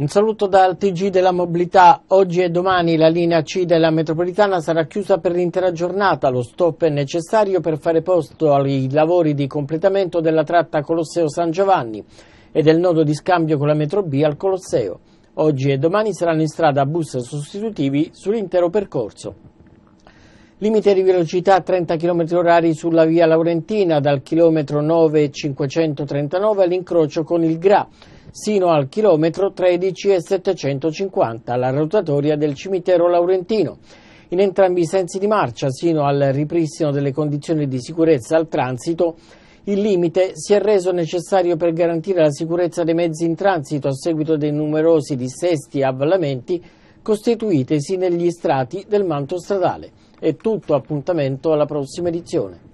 Un saluto dal TG della mobilità. Oggi e domani la linea C della metropolitana sarà chiusa per l'intera giornata. Lo stop è necessario per fare posto ai lavori di completamento della tratta Colosseo San Giovanni e del nodo di scambio con la metro B al Colosseo. Oggi e domani saranno in strada bus sostitutivi sull'intero percorso. Limite di velocità a 30 km h sulla via Laurentina dal chilometro 9,539 all'incrocio con il Gra sino al chilometro 13,750 alla rotatoria del cimitero laurentino in entrambi i sensi di marcia sino al ripristino delle condizioni di sicurezza al transito, il limite si è reso necessario per garantire la sicurezza dei mezzi in transito a seguito dei numerosi dissesti e avvallamenti costituitesi negli strati del manto stradale. È tutto appuntamento alla prossima edizione.